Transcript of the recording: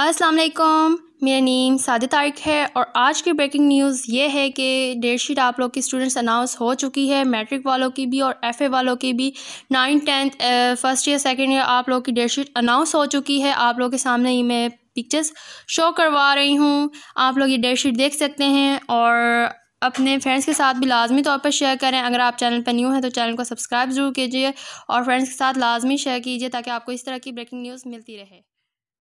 अस्सलाम वालेकुम मेरा नीम सादे तारिक है और आज की ब्रेकिंग न्यूज़ ये है कि डेट शीट आप लोग की स्टूडेंट्स अनाउंस हो चुकी है मैट्रिक वालों की भी और एफए वालों की भी nine tenth first year second year आप लोग की डेट शीट अनाउंस हो चुकी है आप लोग के सामने ही मैं पिक्चर्स शो करवा रही हूँ आप लोग ये डेट शीट देख सकते हैं और अपने फ्रेंड्स के साथ भी लाजमी तौर पर शेयर करें अगर आप चैनल पर न्यू हैं तो चैनल को सब्सक्राइब ज़रूर कीजिए और फ्रेंड्स के साथ लाजमी शेयर कीजिए ताकि आपको इस तरह की ब्रेकिंग न्यूज़ मिलती रहे